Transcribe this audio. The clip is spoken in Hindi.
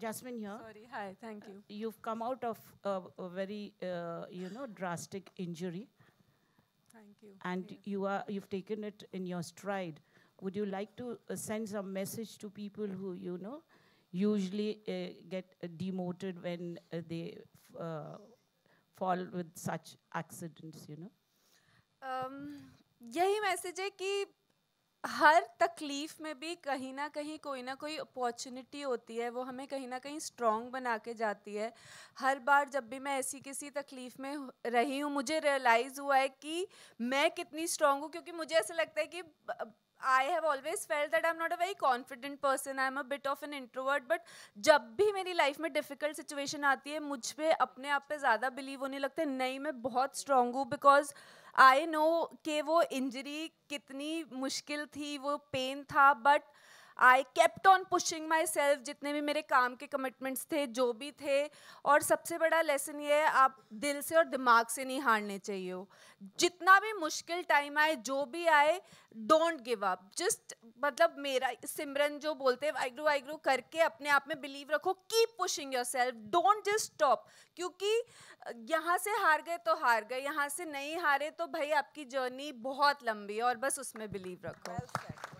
Jasmine here. Sorry, hi, thank you. Uh, you've come out of a, a very, uh, you know, drastic injury. Thank you. And you are, you've taken it in your stride. Would you like to uh, send some message to people who, you know, usually uh, get uh, demoted when uh, they fall with such accidents, you know? Um, yeah, message is that. हर तकलीफ में भी कहीं ना कहीं कोई ना कोई अपॉर्चुनिटी होती है वो हमें कहीं ना कहीं स्ट्रॉन्ग बना के जाती है हर बार जब भी मैं ऐसी किसी तकलीफ में रही हूँ मुझे रियलाइज़ हुआ है कि मैं कितनी स्ट्रॉन्ग हूँ क्योंकि मुझे ऐसा लगता है कि I have always felt that I am not a very confident person I am a bit of an introvert but जब भी मेरी लाइफ में डिफिकल्ट सिचुएशन आती है मुझ पर अपने आप पे ज़्यादा बिलीव होने लगता है नहीं मैं बहुत स्ट्रॉन्ग हूँ बिकॉज आई नो कि वो इंजरी कितनी मुश्किल थी वो पेन था but I kept on pushing myself जितने भी मेरे काम के कमिटमेंट्स थे जो भी थे और सबसे बड़ा लेसन ये है आप दिल से और दिमाग से नहीं हारने चाहिए हो जितना भी मुश्किल टाइम आए जो भी आए डोंट गिव अप जस्ट मतलब मेरा सिमरन जो बोलते हैं आई ग्रो करके अपने आप में बिलीव रखो keep pushing yourself don't just stop क्योंकि यहाँ से हार गए तो हार गए यहाँ से नहीं हारे तो भाई आपकी जर्नी बहुत लंबी है और बस उसमें बिलीव रखो well